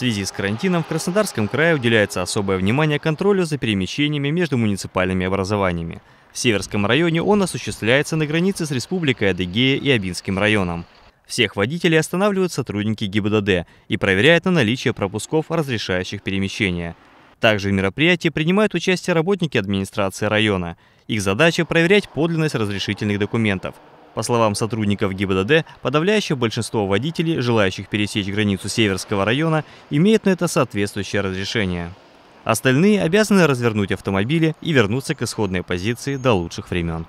связи с карантином в Краснодарском крае уделяется особое внимание контролю за перемещениями между муниципальными образованиями. В Северском районе он осуществляется на границе с Республикой Адыгея и Абинским районом. Всех водителей останавливают сотрудники ГИБДД и проверяют на наличие пропусков, разрешающих перемещение. Также в мероприятии принимают участие работники администрации района. Их задача – проверять подлинность разрешительных документов – по словам сотрудников ГИБДД, подавляющее большинство водителей, желающих пересечь границу Северского района, имеют на это соответствующее разрешение. Остальные обязаны развернуть автомобили и вернуться к исходной позиции до лучших времен.